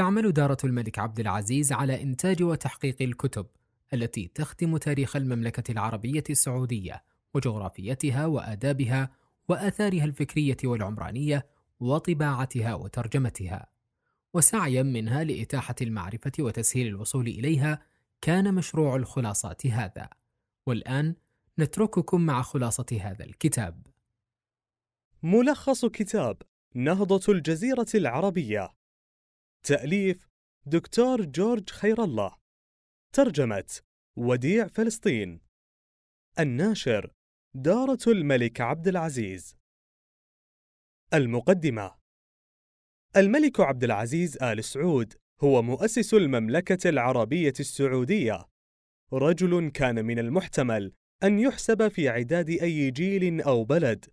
تعمل دارة الملك عبد العزيز على إنتاج وتحقيق الكتب التي تخدم تاريخ المملكة العربية السعودية وجغرافيتها وآدابها وآثارها الفكرية والعمرانية وطباعتها وترجمتها وسعيا منها لإتاحة المعرفة وتسهيل الوصول إليها كان مشروع الخلاصات هذا والآن نترككم مع خلاصة هذا الكتاب ملخص كتاب نهضة الجزيرة العربية تأليف دكتور جورج خير الله ترجمة وديع فلسطين الناشر دارة الملك عبد العزيز المقدمة الملك عبد العزيز آل سعود هو مؤسس المملكة العربية السعودية رجل كان من المحتمل أن يحسب في عداد أي جيل أو بلد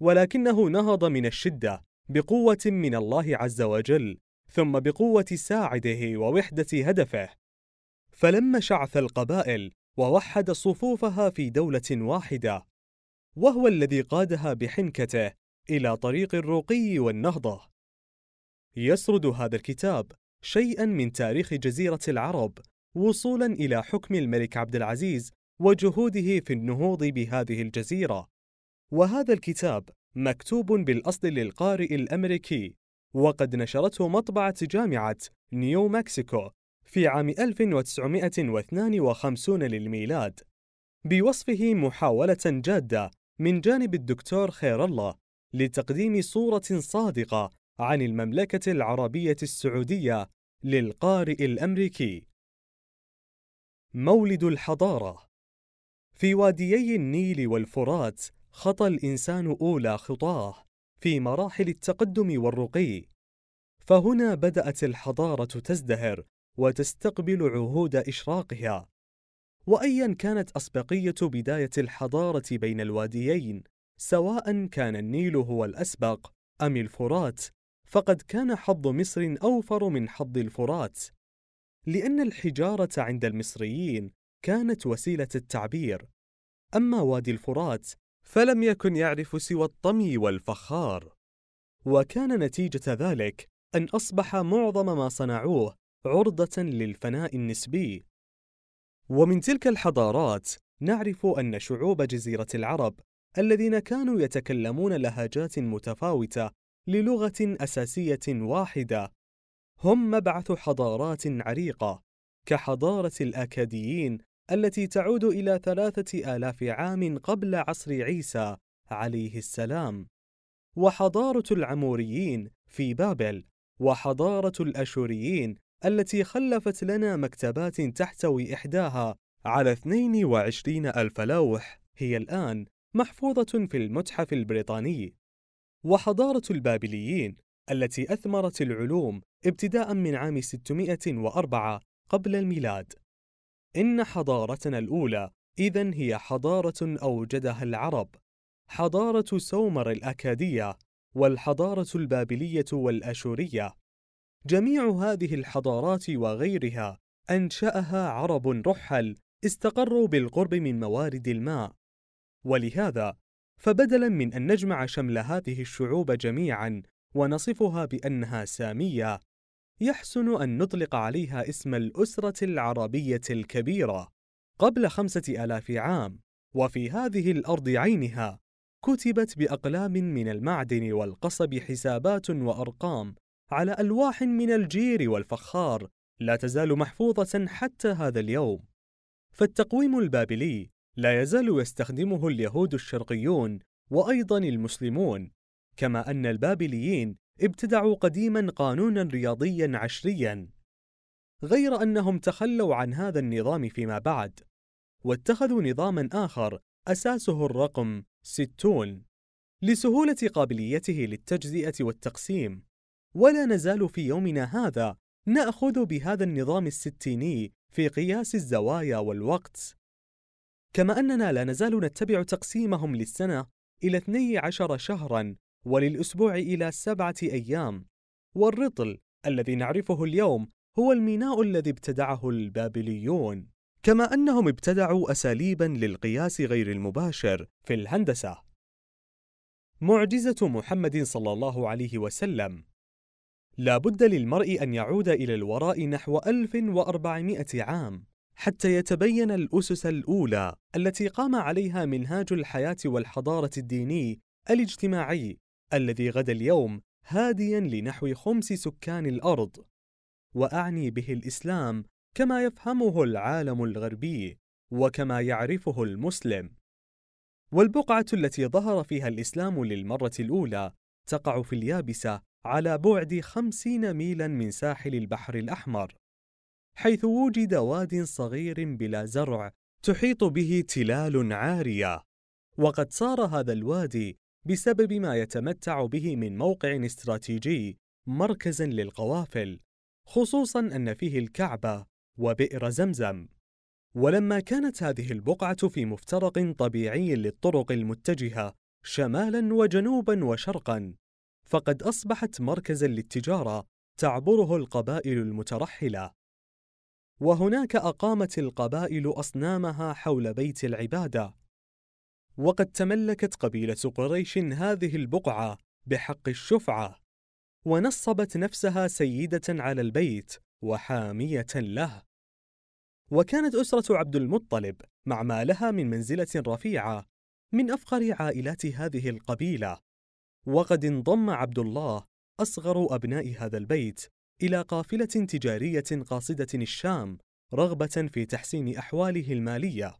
ولكنه نهض من الشدة بقوة من الله عز وجل ثم بقوة ساعده ووحدة هدفه. فلما شعث القبائل ووحد صفوفها في دولة واحدة، وهو الذي قادها بحنكته إلى طريق الرقي والنهضة. يسرد هذا الكتاب شيئا من تاريخ جزيرة العرب وصولا إلى حكم الملك عبد العزيز وجهوده في النهوض بهذه الجزيرة. وهذا الكتاب مكتوب بالأصل للقارئ الأمريكي وقد نشرته مطبعة جامعة نيو مكسيكو في عام 1952 للميلاد بوصفه محاولة جادة من جانب الدكتور خير الله لتقديم صورة صادقة عن المملكة العربية السعودية للقارئ الأمريكي مولد الحضارة في واديي النيل والفرات خطى الإنسان أولى خطاه في مراحل التقدم والرقي فهنا بدات الحضاره تزدهر وتستقبل عهود اشراقها وايا كانت اسبقيه بدايه الحضاره بين الواديين سواء كان النيل هو الاسبق ام الفرات فقد كان حظ مصر اوفر من حظ الفرات لان الحجاره عند المصريين كانت وسيله التعبير اما وادي الفرات فلم يكن يعرف سوى الطمي والفخار وكان نتيجه ذلك ان اصبح معظم ما صنعوه عرضه للفناء النسبي ومن تلك الحضارات نعرف ان شعوب جزيره العرب الذين كانوا يتكلمون لهجات متفاوته للغه اساسيه واحده هم مبعث حضارات عريقه كحضاره الاكاديين التي تعود إلى ثلاثة آلاف عام قبل عصر عيسى عليه السلام وحضارة العموريين في بابل وحضارة الأشوريين التي خلفت لنا مكتبات تحتوي إحداها على 22 ألف لوح هي الآن محفوظة في المتحف البريطاني وحضارة البابليين التي أثمرت العلوم ابتداء من عام 604 قبل الميلاد إن حضارتنا الأولى إذا هي حضارة أوجدها العرب حضارة سومر الأكادية والحضارة البابلية والأشورية جميع هذه الحضارات وغيرها أنشأها عرب رحل استقروا بالقرب من موارد الماء ولهذا فبدلا من أن نجمع شمل هذه الشعوب جميعا ونصفها بأنها سامية يحسن أن نطلق عليها اسم الأسرة العربية الكبيرة قبل خمسة آلاف عام وفي هذه الأرض عينها كتبت بأقلام من المعدن والقصب حسابات وأرقام على ألواح من الجير والفخار لا تزال محفوظة حتى هذا اليوم فالتقويم البابلي لا يزال يستخدمه اليهود الشرقيون وأيضا المسلمون كما أن البابليين ابتدعوا قديما قانونا رياضيا عشريا غير انهم تخلوا عن هذا النظام فيما بعد واتخذوا نظاما اخر اساسه الرقم 60 لسهوله قابليته للتجزئه والتقسيم ولا نزال في يومنا هذا ناخذ بهذا النظام الستيني في قياس الزوايا والوقت كما اننا لا نزال نتبع تقسيمهم للسنه الى 12 شهرا وللأسبوع إلى سبعة أيام والرطل الذي نعرفه اليوم هو الميناء الذي ابتدعه البابليون كما أنهم ابتدعوا أساليبا للقياس غير المباشر في الهندسة معجزة محمد صلى الله عليه وسلم لا بد للمرء أن يعود إلى الوراء نحو 1400 عام حتى يتبين الأسس الأولى التي قام عليها منهاج الحياة والحضارة الديني الاجتماعي الذي غدا اليوم هاديا لنحو خمس سكان الارض واعني به الاسلام كما يفهمه العالم الغربي وكما يعرفه المسلم والبقعه التي ظهر فيها الاسلام للمره الاولى تقع في اليابسه على بعد خمسين ميلا من ساحل البحر الاحمر حيث وجد واد صغير بلا زرع تحيط به تلال عاريه وقد صار هذا الوادي بسبب ما يتمتع به من موقع استراتيجي مركزا للقوافل خصوصا ان فيه الكعبه وبئر زمزم ولما كانت هذه البقعه في مفترق طبيعي للطرق المتجهه شمالا وجنوبا وشرقا فقد اصبحت مركزا للتجاره تعبره القبائل المترحله وهناك اقامت القبائل اصنامها حول بيت العباده وقد تملكت قبيلة قريش هذه البقعة بحق الشفعة، ونصبت نفسها سيدة على البيت وحامية له. وكانت أسرة عبد المطلب مع ما لها من منزلة رفيعة من أفقر عائلات هذه القبيلة، وقد انضم عبد الله أصغر أبناء هذا البيت إلى قافلة تجارية قاصدة الشام رغبة في تحسين أحواله المالية.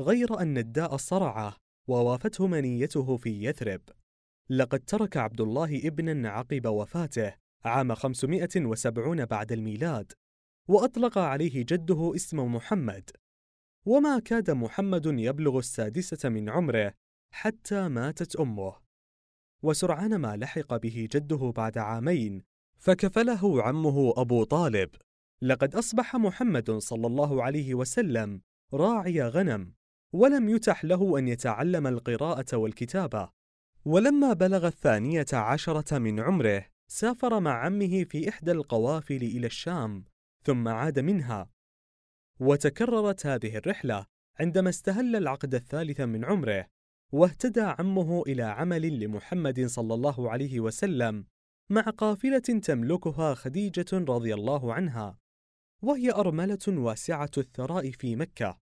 غير أن الداء صرعه ووافته منيته في يثرب لقد ترك عبد الله ابنا عقب وفاته عام 570 بعد الميلاد وأطلق عليه جده اسم محمد وما كاد محمد يبلغ السادسة من عمره حتى ماتت أمه وسرعان ما لحق به جده بعد عامين فكفله عمه أبو طالب لقد أصبح محمد صلى الله عليه وسلم راعي غنم ولم يتح له أن يتعلم القراءة والكتابة ولما بلغ الثانية عشرة من عمره سافر مع عمه في إحدى القوافل إلى الشام ثم عاد منها وتكررت هذه الرحلة عندما استهل العقد الثالث من عمره واهتدى عمه إلى عمل لمحمد صلى الله عليه وسلم مع قافلة تملكها خديجة رضي الله عنها وهي أرملة واسعة الثراء في مكة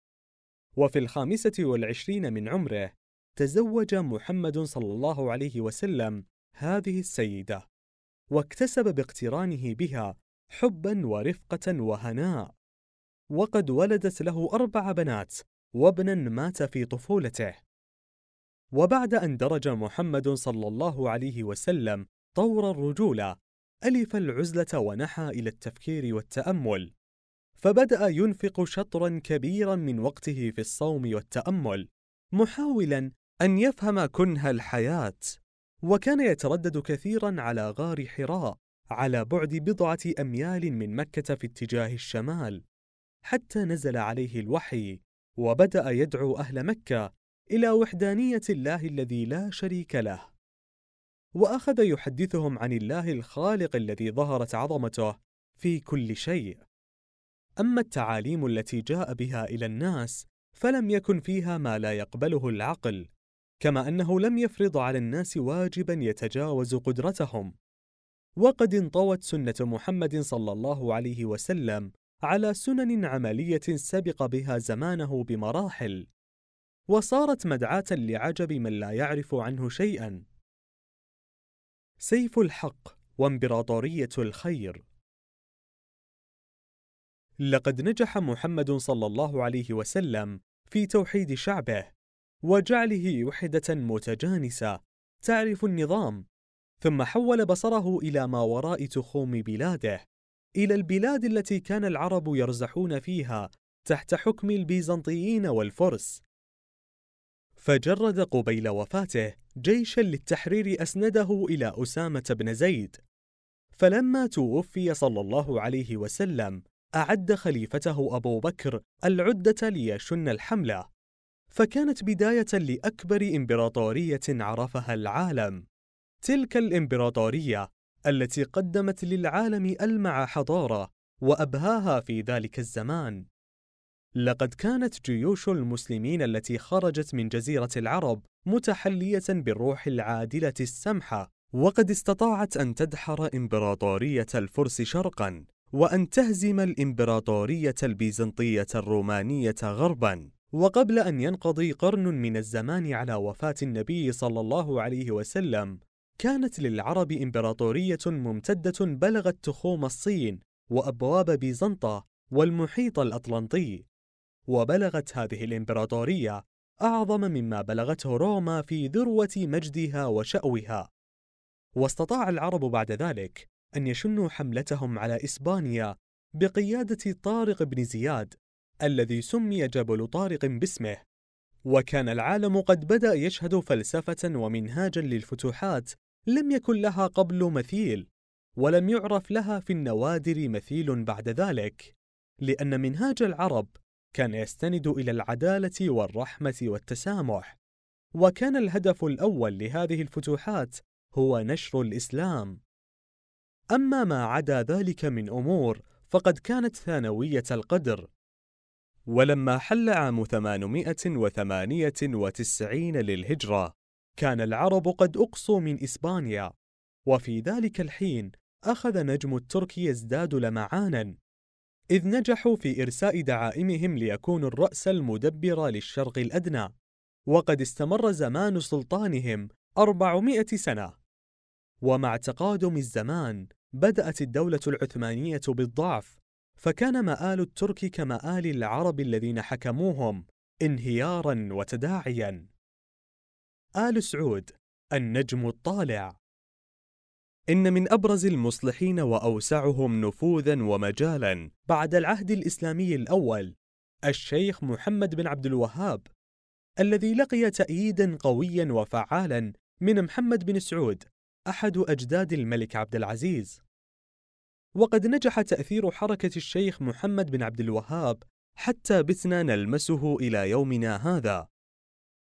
وفي الخامسة والعشرين من عمره تزوج محمد صلى الله عليه وسلم هذه السيدة واكتسب باقترانه بها حبا ورفقة وهناء وقد ولدت له أربع بنات وابنا مات في طفولته وبعد أن درج محمد صلى الله عليه وسلم طور الرجولة ألف العزلة ونحى إلى التفكير والتأمل فبدأ ينفق شطرا كبيرا من وقته في الصوم والتأمل محاولا أن يفهم كنه الحياة وكان يتردد كثيرا على غار حراء على بعد بضعة أميال من مكة في اتجاه الشمال حتى نزل عليه الوحي وبدأ يدعو أهل مكة إلى وحدانية الله الذي لا شريك له وأخذ يحدثهم عن الله الخالق الذي ظهرت عظمته في كل شيء أما التعاليم التي جاء بها إلى الناس فلم يكن فيها ما لا يقبله العقل كما انه لم يفرض على الناس واجبا يتجاوز قدرتهم وقد انطوت سنه محمد صلى الله عليه وسلم على سنن عمليه سبق بها زمانه بمراحل وصارت مدعاه لعجب من لا يعرف عنه شيئا سيف الحق وامبراطوريه الخير لقد نجح محمد صلى الله عليه وسلم في توحيد شعبه وجعله وحده متجانسه تعرف النظام ثم حول بصره الى ما وراء تخوم بلاده الى البلاد التي كان العرب يرزحون فيها تحت حكم البيزنطيين والفرس فجرد قبيل وفاته جيشا للتحرير اسنده الى اسامه بن زيد فلما توفي صلى الله عليه وسلم أعد خليفته أبو بكر العدة ليشن الحملة، فكانت بداية لأكبر إمبراطورية عرفها العالم، تلك الإمبراطورية التي قدمت للعالم ألمع حضارة وأبهاها في ذلك الزمان. لقد كانت جيوش المسلمين التي خرجت من جزيرة العرب متحلية بالروح العادلة السمحة، وقد استطاعت أن تدحر إمبراطورية الفرس شرقًا وأن تهزم الإمبراطورية البيزنطية الرومانية غربا وقبل أن ينقضي قرن من الزمان على وفاة النبي صلى الله عليه وسلم كانت للعرب إمبراطورية ممتدة بلغت تخوم الصين وأبواب بيزنطة والمحيط الأطلنطي وبلغت هذه الإمبراطورية أعظم مما بلغته روما في ذروة مجدها وشأوها واستطاع العرب بعد ذلك أن يشنوا حملتهم على إسبانيا بقيادة طارق بن زياد الذي سمي جبل طارق باسمه وكان العالم قد بدا يشهد فلسفه ومنهاجا للفتوحات لم يكن لها قبل مثيل ولم يعرف لها في النوادر مثيل بعد ذلك لان منهاج العرب كان يستند الى العداله والرحمه والتسامح وكان الهدف الاول لهذه الفتوحات هو نشر الاسلام أما ما عدا ذلك من أمور فقد كانت ثانوية القدر ولما حل عام 898 للهجرة كان العرب قد أقصوا من إسبانيا وفي ذلك الحين أخذ نجم الترك يزداد لمعانا إذ نجحوا في إرساء دعائمهم ليكونوا الرأس المدبر للشرق الأدنى وقد استمر زمان سلطانهم أربعمائة سنة ومع تقادم الزمان بدأت الدولة العثمانية بالضعف، فكان مآل الترك كمآل العرب الذين حكموهم انهيارا وتداعيا. آل سعود النجم الطالع إن من أبرز المصلحين وأوسعهم نفوذا ومجالا بعد العهد الإسلامي الأول الشيخ محمد بن عبد الوهاب الذي لقي تأييدا قويا وفعالا من محمد بن سعود أحد أجداد الملك عبد العزيز وقد نجح تأثير حركة الشيخ محمد بن عبد الوهاب حتى بتنا نلمسه إلى يومنا هذا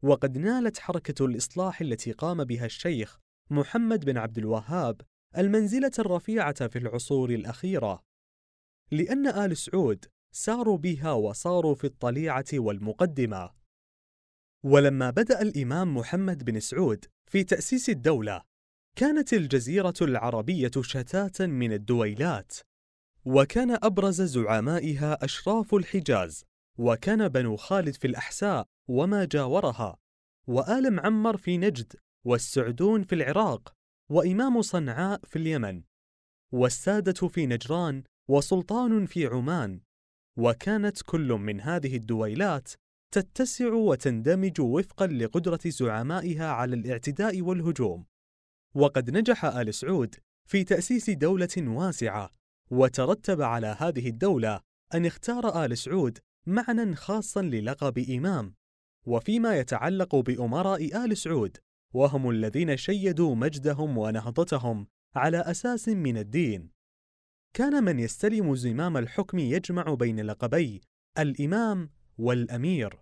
وقد نالت حركة الإصلاح التي قام بها الشيخ محمد بن عبد الوهاب المنزلة الرفيعة في العصور الأخيرة لأن آل سعود ساروا بها وصاروا في الطليعة والمقدمة ولما بدأ الإمام محمد بن سعود في تأسيس الدولة كانت الجزيرة العربية شتاتا من الدويلات، وكان أبرز زعمائها أشراف الحجاز، وكان بنو خالد في الأحساء وما جاورها، وآل معمر في نجد، والسعدون في العراق، وإمام صنعاء في اليمن، والسادة في نجران، وسلطان في عمان، وكانت كل من هذه الدويلات تتسع وتندمج وفقا لقدرة زعمائها على الاعتداء والهجوم. وقد نجح آل سعود في تأسيس دولة واسعة، وترتب على هذه الدولة أن اختار آل سعود معنى خاصا للقب إمام، وفيما يتعلق بأمراء آل سعود، وهم الذين شيدوا مجدهم ونهضتهم على أساس من الدين. كان من يستلم زمام الحكم يجمع بين لقبي الإمام والأمير.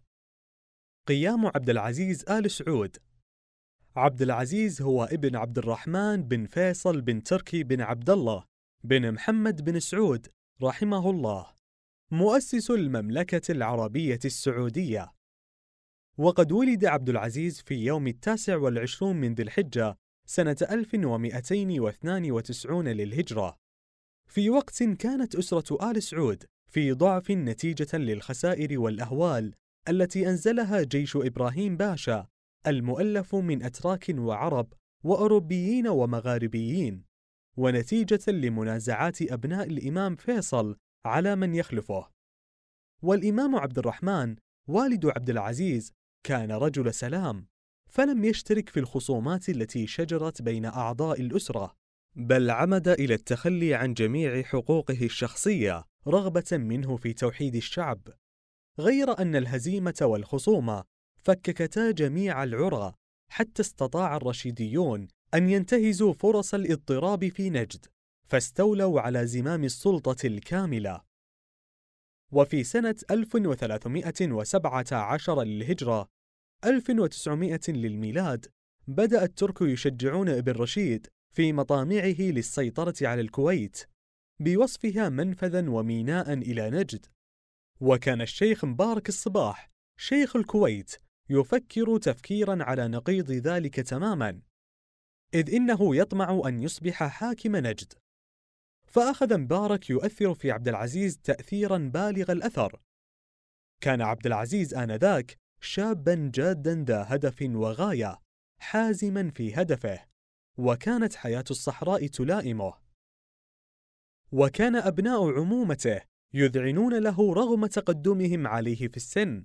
قيام عبد العزيز آل سعود عبد العزيز هو ابن عبد الرحمن بن فيصل بن تركي بن عبد الله بن محمد بن سعود رحمه الله مؤسس المملكة العربية السعودية وقد ولد عبد العزيز في يوم التاسع والعشرون من ذي الحجة سنة 1292 للهجرة في وقت كانت أسرة آل سعود في ضعف نتيجة للخسائر والأهوال التي أنزلها جيش إبراهيم باشا المؤلف من أتراك وعرب وأوروبيين ومغاربيين ونتيجة لمنازعات أبناء الإمام فيصل على من يخلفه والإمام عبد الرحمن والد عبد العزيز كان رجل سلام فلم يشترك في الخصومات التي شجرت بين أعضاء الأسرة بل عمد إلى التخلي عن جميع حقوقه الشخصية رغبة منه في توحيد الشعب غير أن الهزيمة والخصومة فككتا جميع العرى حتى استطاع الرشيديون أن ينتهزوا فرص الاضطراب في نجد فاستولوا على زمام السلطة الكاملة وفي سنة 1317 للهجرة 1900 للميلاد بدأ الترك يشجعون ابن رشيد في مطامعه للسيطرة على الكويت بوصفها منفذا وميناء إلى نجد وكان الشيخ مبارك الصباح شيخ الكويت يفكر تفكيرا على نقيض ذلك تماما اذ انه يطمع ان يصبح حاكم نجد فاخذ مبارك يؤثر في عبد العزيز تاثيرا بالغ الاثر كان عبد العزيز انذاك شابا جادا ذا هدف وغايه حازما في هدفه وكانت حياه الصحراء تلائمه وكان ابناء عمومته يذعنون له رغم تقدمهم عليه في السن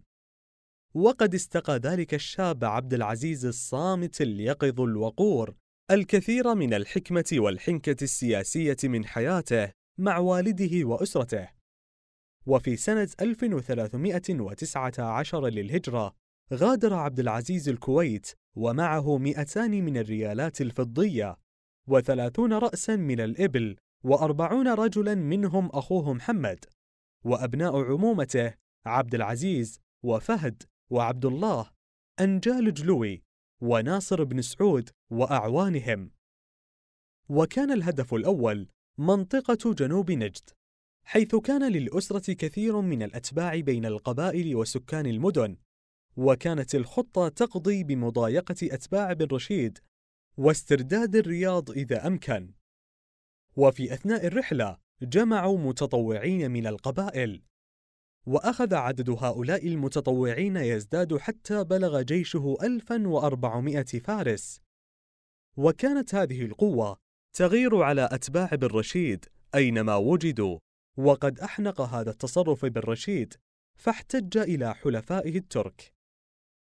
وقد استقى ذلك الشاب عبد العزيز الصامت اليقظ الوقور الكثير من الحكمة والحنكة السياسية من حياته مع والده وأسرته. وفي سنة 1319 للهجرة غادر عبد العزيز الكويت ومعه 200 من الريالات الفضية وثلاثون رأسا من الإبل وأربعون رجلا منهم أخوه محمد وأبناء عمومته عبد العزيز وفهد وعبد الله أنجال جلوي وناصر بن سعود وأعوانهم وكان الهدف الأول منطقة جنوب نجد حيث كان للأسرة كثير من الأتباع بين القبائل وسكان المدن وكانت الخطة تقضي بمضايقة أتباع بن رشيد واسترداد الرياض إذا أمكن وفي أثناء الرحلة جمعوا متطوعين من القبائل وأخذ عدد هؤلاء المتطوعين يزداد حتى بلغ جيشه 1400 فارس وكانت هذه القوة تغير على أتباع بن رشيد أينما وجدوا وقد أحنق هذا التصرف بن رشيد فاحتج إلى حلفائه الترك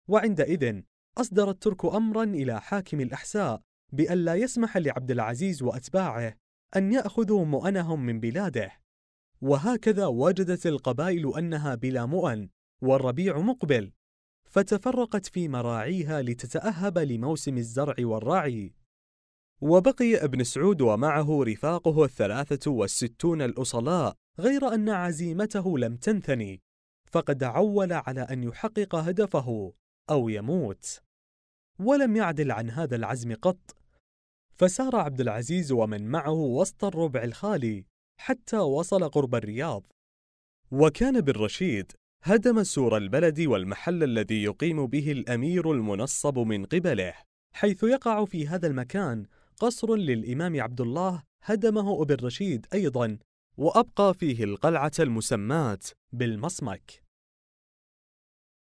وعندئذ أصدر الترك أمرا إلى حاكم الأحساء بأن لا يسمح لعبد العزيز وأتباعه أن يأخذوا مؤنهم من بلاده وهكذا وجدت القبائل أنها بلا مؤن والربيع مقبل فتفرقت في مراعيها لتتأهب لموسم الزرع والرعي وبقي ابن سعود ومعه رفاقه الثلاثة والستون الأصلاء غير أن عزيمته لم تنثني فقد عول على أن يحقق هدفه أو يموت ولم يعدل عن هذا العزم قط فسار عبد العزيز ومن معه وسط الربع الخالي حتى وصل قرب الرياض وكان بالرشيد هدم سور البلد والمحل الذي يقيم به الأمير المنصب من قبله حيث يقع في هذا المكان قصر للإمام عبد الله هدمه ابن الرشيد أيضا وأبقى فيه القلعة المسماة بالمصمك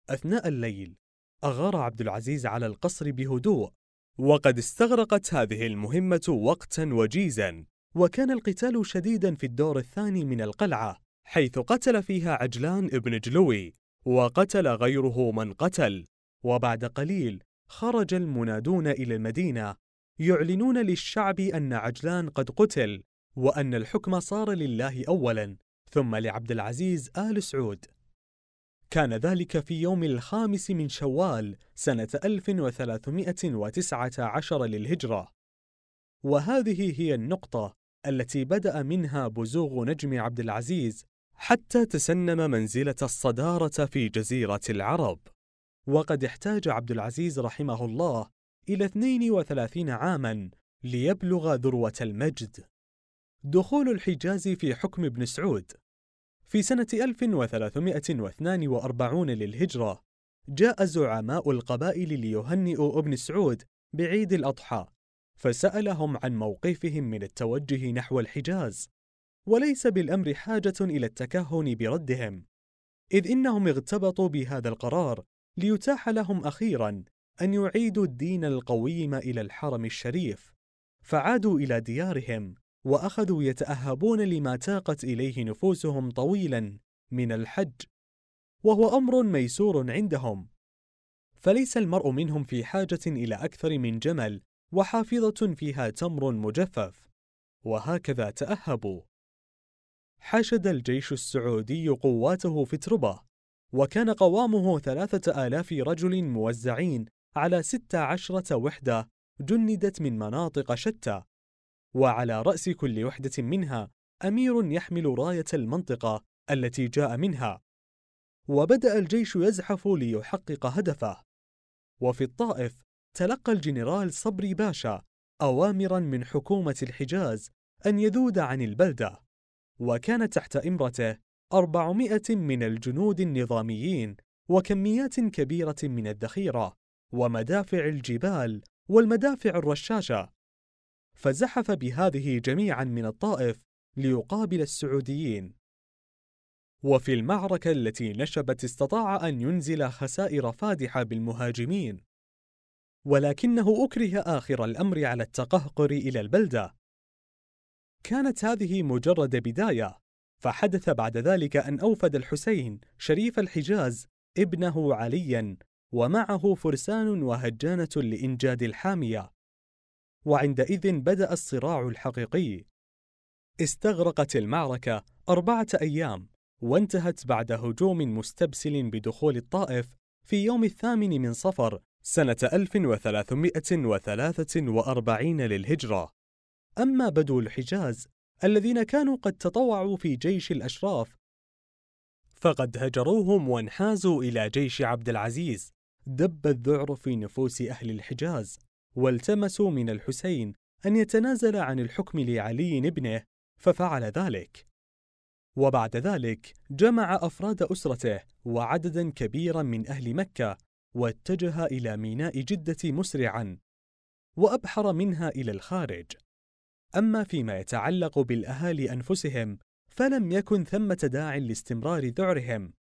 أثناء الليل أغار عبد العزيز على القصر بهدوء وقد استغرقت هذه المهمة وقتا وجيزا وكان القتال شديدا في الدور الثاني من القلعة حيث قتل فيها عجلان ابن جلوي وقتل غيره من قتل وبعد قليل خرج المنادون إلى المدينة يعلنون للشعب أن عجلان قد قتل وأن الحكم صار لله أولا ثم لعبد العزيز آل سعود كان ذلك في يوم الخامس من شوال سنة 1319 للهجرة وهذه هي النقطة التي بدأ منها بزوغ نجم عبد العزيز حتى تسنم منزلة الصدارة في جزيرة العرب وقد احتاج عبد العزيز رحمه الله إلى 32 عاماً ليبلغ ذروة المجد دخول الحجاز في حكم ابن سعود في سنة 1342 للهجرة جاء زعماء القبائل ليهنئوا ابن سعود بعيد الأضحى فسالهم عن موقفهم من التوجه نحو الحجاز وليس بالامر حاجه الى التكهن بردهم اذ انهم اغتبطوا بهذا القرار ليتاح لهم اخيرا ان يعيدوا الدين القويم الى الحرم الشريف فعادوا الى ديارهم واخذوا يتاهبون لما تاقت اليه نفوسهم طويلا من الحج وهو امر ميسور عندهم فليس المرء منهم في حاجه الى اكثر من جمل وحافظة فيها تمر مجفف وهكذا تأهبوا حشد الجيش السعودي قواته في تربة وكان قوامه ثلاثة آلاف رجل موزعين على ستة عشرة وحدة جندت من مناطق شتى وعلى رأس كل وحدة منها أمير يحمل راية المنطقة التي جاء منها وبدأ الجيش يزحف ليحقق هدفه وفي الطائف تلقى الجنرال صبري باشا أوامرا من حكومة الحجاز أن يذود عن البلدة، وكان تحت إمرته 400 من الجنود النظاميين وكميات كبيرة من الذخيرة ومدافع الجبال والمدافع الرشاشة، فزحف بهذه جميعا من الطائف ليقابل السعوديين. وفي المعركة التي نشبت استطاع أن ينزل خسائر فادحة بالمهاجمين، ولكنه أكره آخر الأمر على التقهقر إلى البلدة. كانت هذه مجرد بداية، فحدث بعد ذلك أن أوفد الحسين شريف الحجاز ابنه عليًا، ومعه فرسان وهجانة لإنجاد الحامية. وعندئذ بدأ الصراع الحقيقي. استغرقت المعركة أربعة أيام، وانتهت بعد هجوم مستبسل بدخول الطائف في يوم الثامن من صفر سنة 1343 للهجرة أما بدو الحجاز الذين كانوا قد تطوعوا في جيش الأشراف فقد هجروهم وانحازوا إلى جيش عبد العزيز دب الذعر في نفوس أهل الحجاز والتمسوا من الحسين أن يتنازل عن الحكم لعلي ابنه ففعل ذلك وبعد ذلك جمع أفراد أسرته وعددا كبيرا من أهل مكة واتجه إلى ميناء جدة مسرعا وأبحر منها إلى الخارج أما فيما يتعلق بالأهالي أنفسهم فلم يكن ثمة داع لاستمرار ذعرهم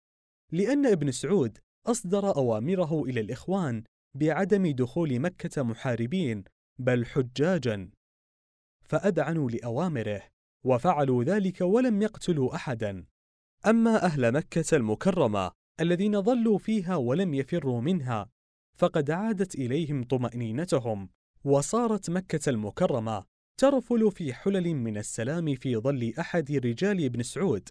لأن ابن سعود أصدر أوامره إلى الإخوان بعدم دخول مكة محاربين بل حجاجا فأذعنوا لأوامره وفعلوا ذلك ولم يقتلوا أحدا أما أهل مكة المكرمة الذين ظلوا فيها ولم يفروا منها فقد عادت اليهم طمانينتهم وصارت مكه المكرمه ترفل في حلل من السلام في ظل احد رجال ابن سعود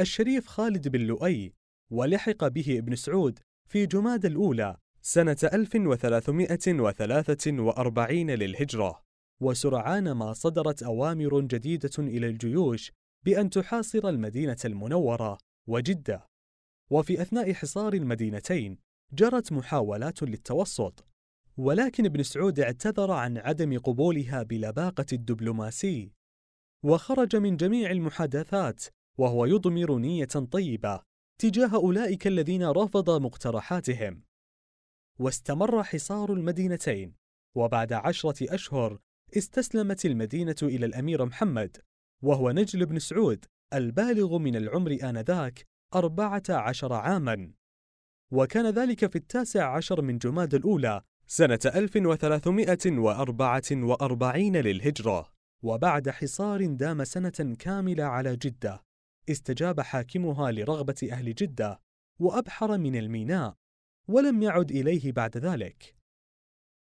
الشريف خالد بن لؤي ولحق به ابن سعود في جماد الاولى سنه 1343 للهجره وسرعان ما صدرت اوامر جديده الى الجيوش بان تحاصر المدينه المنوره وجده وفي أثناء حصار المدينتين جرت محاولات للتوسط ولكن ابن سعود اعتذر عن عدم قبولها بلباقة الدبلوماسي وخرج من جميع المحادثات وهو يضمر نية طيبة تجاه أولئك الذين رفض مقترحاتهم واستمر حصار المدينتين وبعد عشرة أشهر استسلمت المدينة إلى الأمير محمد وهو نجل بن سعود البالغ من العمر آنذاك أربعة عشر عامًا، وكان ذلك في التاسع عشر من جماد الأولى سنة 1344 للهجرة، وبعد حصار دام سنة كاملة على جدة، استجاب حاكمها لرغبة أهل جدة، وأبحر من الميناء، ولم يعد إليه بعد ذلك.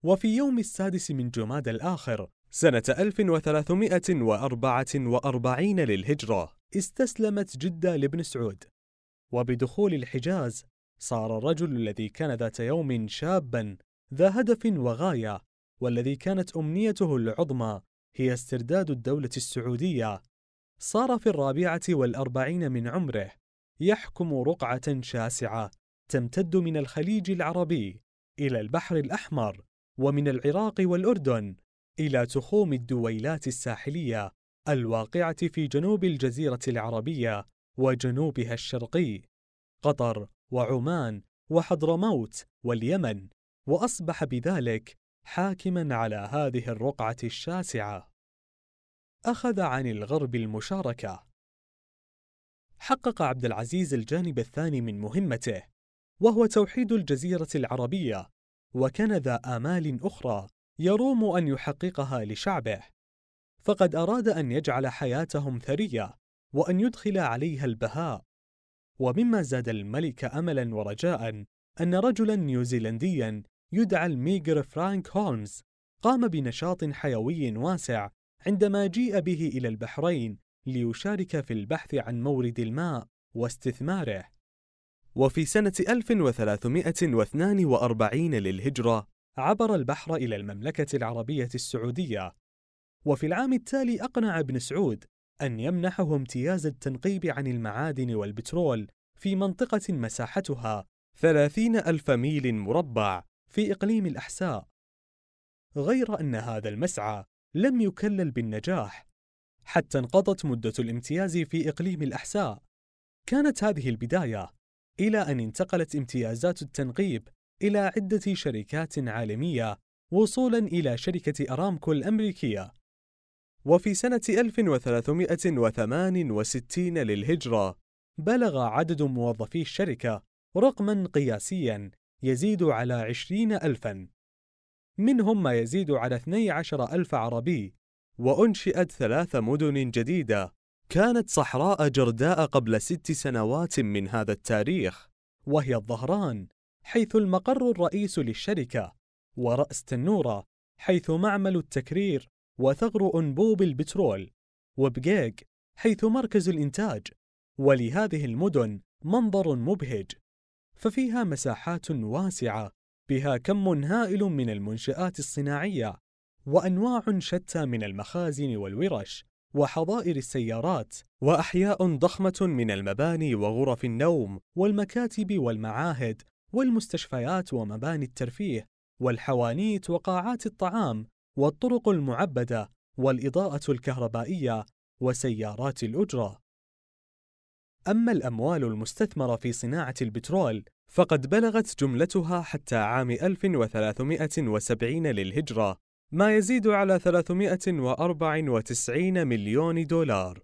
وفي يوم السادس من جماد الآخر سنة 1344 للهجرة استسلمت جدة لابن سعود وبدخول الحجاز صار الرجل الذي كان ذات يوم شابا ذا هدف وغايه والذي كانت امنيته العظمى هي استرداد الدوله السعوديه صار في الرابعه والاربعين من عمره يحكم رقعه شاسعه تمتد من الخليج العربي الى البحر الاحمر ومن العراق والاردن الى تخوم الدويلات الساحليه الواقعه في جنوب الجزيره العربيه وجنوبها الشرقي قطر وعمان وحضرموت واليمن واصبح بذلك حاكما على هذه الرقعه الشاسعه اخذ عن الغرب المشاركه حقق عبد العزيز الجانب الثاني من مهمته وهو توحيد الجزيره العربيه وكان ذا امال اخرى يروم ان يحققها لشعبه فقد اراد ان يجعل حياتهم ثريه وأن يدخل عليها البهاء ومما زاد الملك أملا ورجاء أن رجلا نيوزيلنديا يدعى الميغر فرانك هولمز قام بنشاط حيوي واسع عندما جيء به إلى البحرين ليشارك في البحث عن مورد الماء واستثماره وفي سنة 1342 للهجرة عبر البحر إلى المملكة العربية السعودية وفي العام التالي أقنع ابن سعود أن يمنحه امتياز التنقيب عن المعادن والبترول في منطقة مساحتها 30 ألف ميل مربع في إقليم الأحساء. غير أن هذا المسعى لم يكلل بالنجاح، حتى انقضت مدة الامتياز في إقليم الأحساء. كانت هذه البداية، إلى أن انتقلت امتيازات التنقيب إلى عدة شركات عالمية وصولا إلى شركة أرامكو الأمريكية وفي سنة 1368 للهجرة بلغ عدد موظفي الشركة رقما قياسيا يزيد على 20 ألفا منهم ما يزيد على 12 ألف عربي وأنشئت ثلاث مدن جديدة كانت صحراء جرداء قبل ست سنوات من هذا التاريخ وهي الظهران حيث المقر الرئيس للشركة ورأس تنورة حيث معمل التكرير وثغر أنبوب البترول وبقيق حيث مركز الإنتاج ولهذه المدن منظر مبهج ففيها مساحات واسعة بها كم هائل من المنشآت الصناعية وأنواع شتى من المخازن والورش وحظائر السيارات وأحياء ضخمة من المباني وغرف النوم والمكاتب والمعاهد والمستشفيات ومباني الترفيه والحوانيت وقاعات الطعام والطرق المعبدة والإضاءة الكهربائية وسيارات الأجرة. أما الأموال المستثمرة في صناعة البترول فقد بلغت جملتها حتى عام 1370 للهجرة ما يزيد على 394 مليون دولار.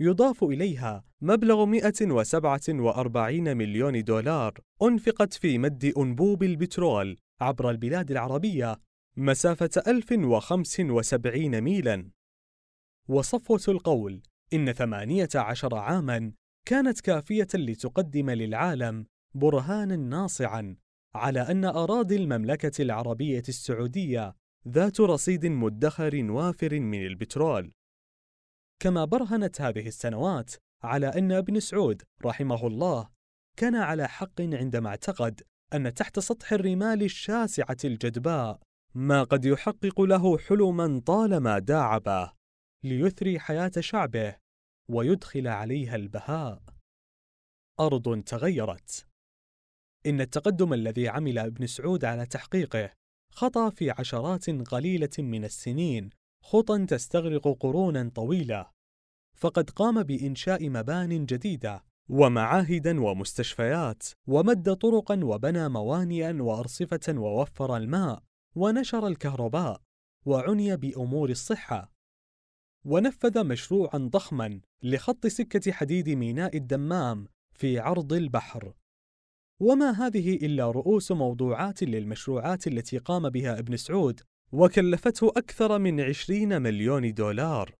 يضاف إليها مبلغ 147 مليون دولار أنفقت في مد أنبوب البترول عبر البلاد العربية مسافة 1075 ميلاً. وصفوة القول إن 18 عاماً كانت كافية لتقدم للعالم برهاناً ناصعاً على أن أراضي المملكة العربية السعودية ذات رصيد مدخر وافر من البترول. كما برهنت هذه السنوات على أن ابن سعود رحمه الله كان على حق عندما اعتقد أن تحت سطح الرمال الشاسعة الجدباء ما قد يحقق له حلما طالما داعبه ليثري حياه شعبه ويدخل عليها البهاء ارض تغيرت ان التقدم الذي عمل ابن سعود على تحقيقه خطا في عشرات قليله من السنين خطا تستغرق قرونا طويله فقد قام بانشاء مبان جديده ومعاهدا ومستشفيات ومد طرقا وبنى موانئا وارصفه ووفر الماء ونشر الكهرباء وعني بامور الصحه ونفذ مشروعا ضخما لخط سكه حديد ميناء الدمام في عرض البحر وما هذه الا رؤوس موضوعات للمشروعات التي قام بها ابن سعود وكلفته اكثر من عشرين مليون دولار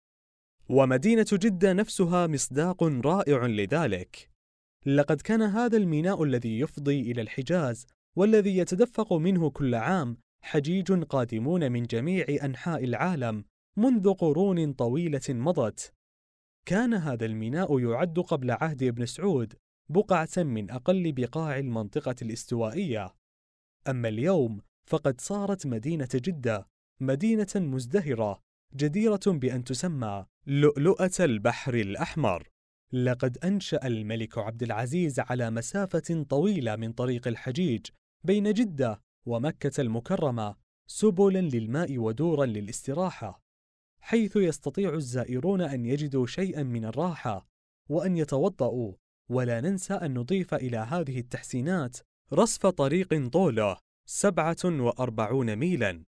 ومدينه جده نفسها مصداق رائع لذلك لقد كان هذا الميناء الذي يفضي الى الحجاز والذي يتدفق منه كل عام حجيج قادمون من جميع انحاء العالم منذ قرون طويله مضت كان هذا الميناء يعد قبل عهد ابن سعود بقعه من اقل بقاع المنطقه الاستوائيه اما اليوم فقد صارت مدينه جده مدينه مزدهره جديره بان تسمى لؤلؤه البحر الاحمر لقد انشا الملك عبد العزيز على مسافه طويله من طريق الحجيج بين جده ومكة المكرمة سبلا للماء ودورا للاستراحة، حيث يستطيع الزائرون أن يجدوا شيئا من الراحة وأن يتوضأوا، ولا ننسى أن نضيف إلى هذه التحسينات رصف طريق طوله 47 ميلا.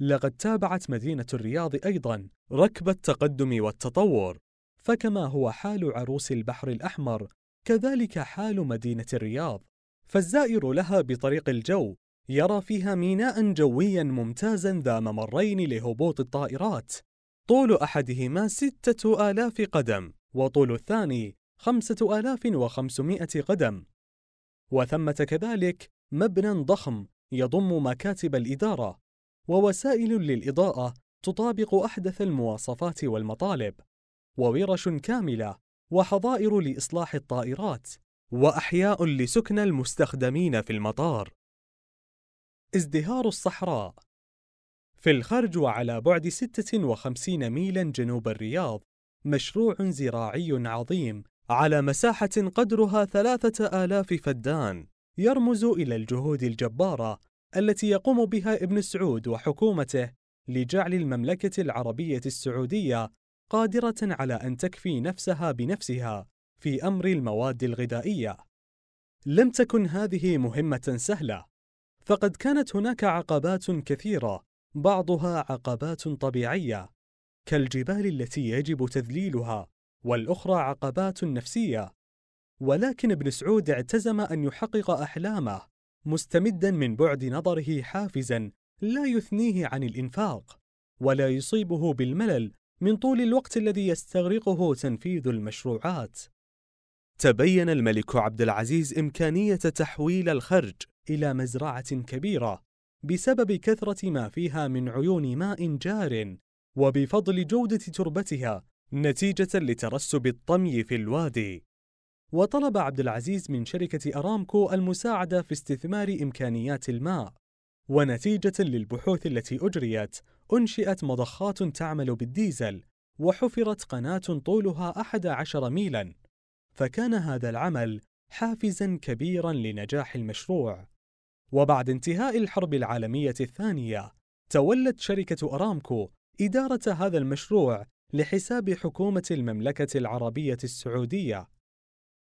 لقد تابعت مدينة الرياض أيضا ركب التقدم والتطور، فكما هو حال عروس البحر الأحمر كذلك حال مدينة الرياض، فالزائر لها بطريق الجو يرى فيها ميناء جويا ممتازا ذا ممرين لهبوط الطائرات طول أحدهما ستة آلاف قدم وطول الثاني خمسة آلاف وخمسمائة قدم وثمة كذلك مبنى ضخم يضم مكاتب الإدارة ووسائل للإضاءة تطابق أحدث المواصفات والمطالب وورش كاملة وحظائر لإصلاح الطائرات وأحياء لسكن المستخدمين في المطار ازدهار الصحراء في الخرج وعلى بعد 56 ميلا جنوب الرياض مشروع زراعي عظيم على مساحة قدرها ثلاثة آلاف فدان يرمز إلى الجهود الجبارة التي يقوم بها ابن سعود وحكومته لجعل المملكة العربية السعودية قادرة على أن تكفي نفسها بنفسها في أمر المواد الغذائية. لم تكن هذه مهمة سهلة، فقد كانت هناك عقبات كثيرة بعضها عقبات طبيعية كالجبال التي يجب تذليلها والأخرى عقبات نفسية ولكن ابن سعود اعتزم أن يحقق أحلامه مستمدا من بعد نظره حافزا لا يثنيه عن الإنفاق ولا يصيبه بالملل من طول الوقت الذي يستغرقه تنفيذ المشروعات تبين الملك عبد العزيز إمكانية تحويل الخرج إلى مزرعة كبيرة بسبب كثرة ما فيها من عيون ماء جار وبفضل جودة تربتها نتيجة لترسب الطمي في الوادي. وطلب عبد العزيز من شركة أرامكو المساعدة في استثمار إمكانيات الماء. ونتيجة للبحوث التي أجريت، أنشئت مضخات تعمل بالديزل، وحفرت قناة طولها 11 ميلاً فكان هذا العمل حافزا كبيرا لنجاح المشروع وبعد انتهاء الحرب العالميه الثانيه تولت شركه ارامكو اداره هذا المشروع لحساب حكومه المملكه العربيه السعوديه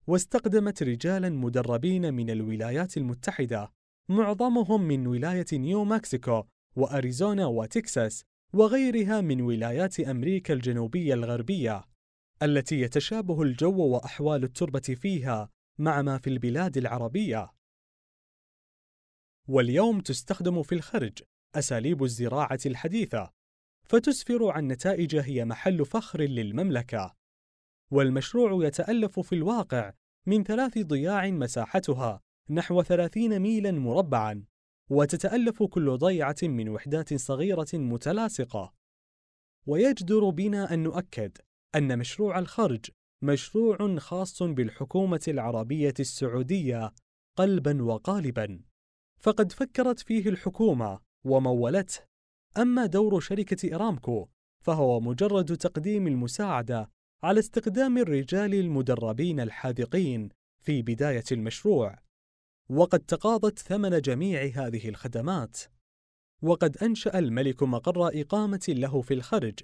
واستقدمت رجالا مدربين من الولايات المتحده معظمهم من ولايه نيو مكسيكو واريزونا وتكساس وغيرها من ولايات امريكا الجنوبيه الغربيه التي يتشابه الجو واحوال التربه فيها مع ما في البلاد العربيه واليوم تستخدم في الخرج اساليب الزراعه الحديثه فتسفر عن نتائج هي محل فخر للمملكه والمشروع يتالف في الواقع من ثلاث ضياع مساحتها نحو 30 ميلا مربعا وتتالف كل ضيعه من وحدات صغيره متلاصقه ويجدر بنا ان نؤكد أن مشروع الخرج مشروع خاص بالحكومة العربية السعودية قلبا وقالبا، فقد فكرت فيه الحكومة ومولته، أما دور شركة إرامكو فهو مجرد تقديم المساعدة على استخدام الرجال المدربين الحاذقين في بداية المشروع، وقد تقاضت ثمن جميع هذه الخدمات. وقد أنشأ الملك مقر إقامة له في الخرج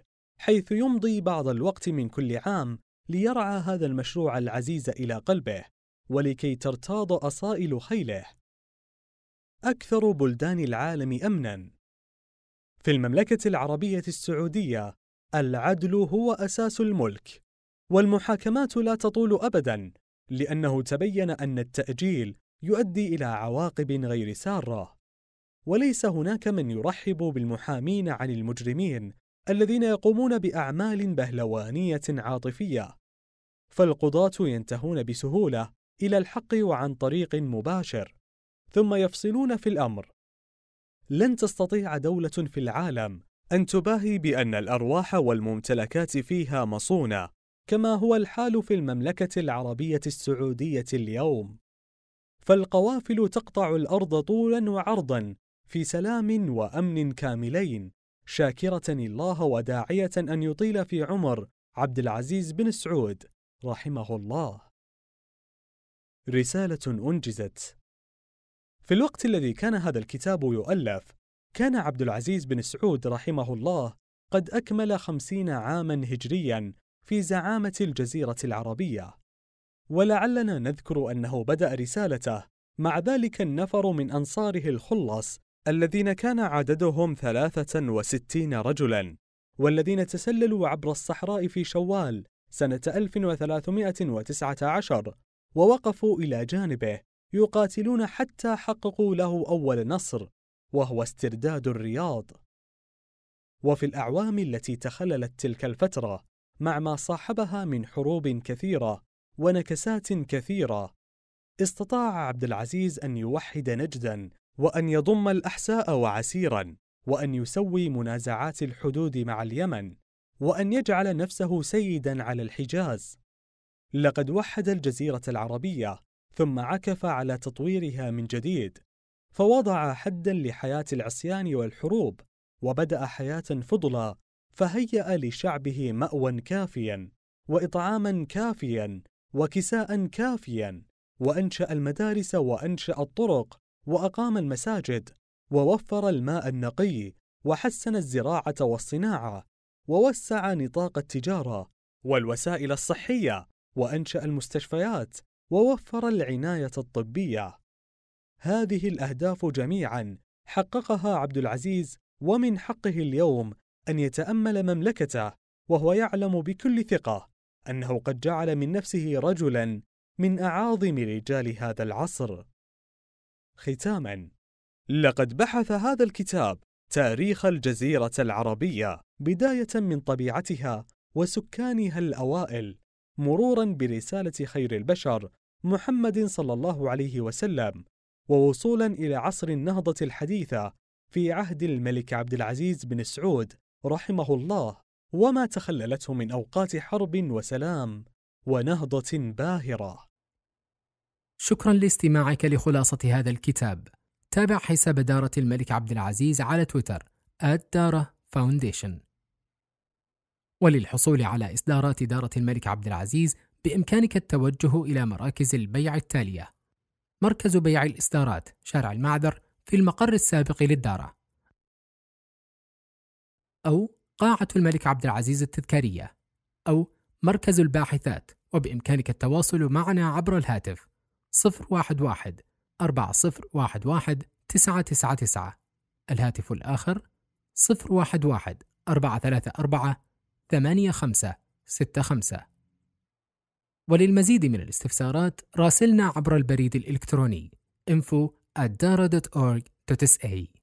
حيث يمضي بعض الوقت من كل عام ليرعى هذا المشروع العزيز إلى قلبه ولكي ترتاض أصائل خيله. أكثر بلدان العالم أمنًا في المملكة العربية السعودية العدل هو أساس الملك، والمحاكمات لا تطول أبدًا لأنه تبين أن التأجيل يؤدي إلى عواقب غير سارة، وليس هناك من يرحب بالمحامين عن المجرمين الذين يقومون باعمال بهلوانيه عاطفيه فالقضاه ينتهون بسهوله الى الحق وعن طريق مباشر ثم يفصلون في الامر لن تستطيع دوله في العالم ان تباهي بان الارواح والممتلكات فيها مصونه كما هو الحال في المملكه العربيه السعوديه اليوم فالقوافل تقطع الارض طولا وعرضا في سلام وامن كاملين شاكرة الله وداعية أن يطيل في عمر عبد العزيز بن سعود رحمه الله. رسالة أنجزت في الوقت الذي كان هذا الكتاب يؤلف، كان عبد العزيز بن سعود رحمه الله قد أكمل خمسين عاما هجريا في زعامة الجزيرة العربية. ولعلنا نذكر أنه بدأ رسالته مع ذلك النفر من أنصاره الخلص الذين كان عددهم ثلاثة وستين رجلا والذين تسللوا عبر الصحراء في شوال سنة 1319 ووقفوا إلى جانبه يقاتلون حتى حققوا له أول نصر وهو استرداد الرياض وفي الأعوام التي تخللت تلك الفترة مع ما صاحبها من حروب كثيرة ونكسات كثيرة استطاع عبد العزيز أن يوحد نجدا وأن يضم الأحساء وعسيرا وأن يسوي منازعات الحدود مع اليمن وأن يجعل نفسه سيدا على الحجاز لقد وحد الجزيرة العربية ثم عكف على تطويرها من جديد فوضع حدا لحياة العصيان والحروب وبدأ حياة فضلى فهيأ لشعبه مأوى كافيا وإطعاما كافيا وكساء كافيا وأنشأ المدارس وأنشأ الطرق واقام المساجد ووفر الماء النقي وحسن الزراعه والصناعه ووسع نطاق التجاره والوسائل الصحيه وانشا المستشفيات ووفر العنايه الطبيه هذه الاهداف جميعا حققها عبد العزيز ومن حقه اليوم ان يتامل مملكته وهو يعلم بكل ثقه انه قد جعل من نفسه رجلا من اعاظم رجال هذا العصر ختاماً، لقد بحث هذا الكتاب تاريخ الجزيرة العربية بداية من طبيعتها وسكانها الأوائل، مروراً برسالة خير البشر محمد صلى الله عليه وسلم، ووصولاً إلى عصر النهضة الحديثة في عهد الملك عبد العزيز بن سعود رحمه الله، وما تخللته من أوقات حرب وسلام ونهضة باهرة. شكرا لاستماعك لخلاصة هذا الكتاب تابع حساب دارة الملك عبد العزيز على تويتر الدارة فاونديشن وللحصول على إصدارات دارة الملك عبد العزيز بإمكانك التوجه إلى مراكز البيع التالية مركز بيع الإصدارات شارع المعذر في المقر السابق للدارة أو قاعة الملك عبد العزيز التذكارية أو مركز الباحثات وبإمكانك التواصل معنا عبر الهاتف 011 4011 999 الهاتف الآخر 011 434 8565 وللمزيد من الاستفسارات راسلنا عبر البريد الإلكتروني info@dara.org.sa